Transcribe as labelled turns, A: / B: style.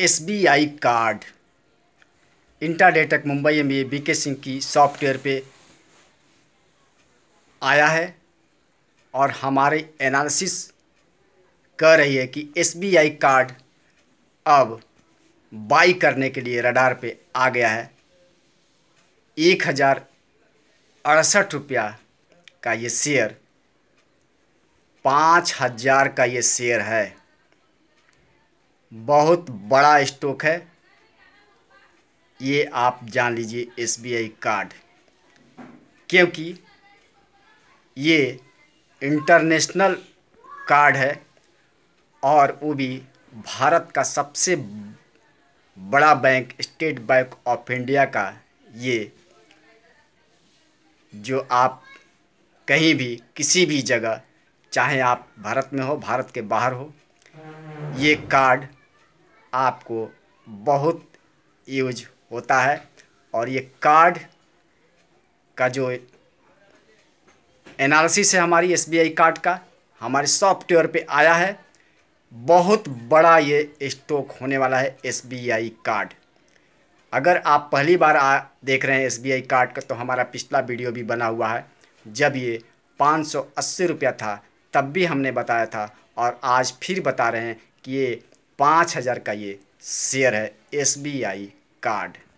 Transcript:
A: I card intraday Mumbai में B के सिंह की सॉफ्टवेयर पे आया है और हमारे एनालिसिस कह रही है कि आई कार्ड अब बाई करने के लिए रडार पे आ गया है एक हज़ार अड़सठ रुपया का ये शेयर पाँच हज़ार का ये शेयर है बहुत बड़ा स्टॉक है ये आप जान लीजिए एसबीआई कार्ड क्योंकि ये इंटरनेशनल कार्ड है और वो भी भारत का सबसे बड़ा bank State Bank of India का ये जो आप कहीं भी किसी भी जगह चाहे आप भारत में हो भारत के बाहर हो ये कार्ड आपको बहुत यूज होता है और ये कार्ड का जो एनालिसिस है हमारी एस कार्ड का हमारे सॉफ्टवेयर पे आया है बहुत बड़ा ये स्टॉक होने वाला है एस कार्ड अगर आप पहली बार आ देख रहे हैं एस कार्ड का तो हमारा पिछला वीडियो भी बना हुआ है जब ये पाँच सौ अस्सी रुपया था तब भी हमने बताया था और आज फिर बता रहे हैं कि ये पाँच हज़ार का ये शेयर है एस कार्ड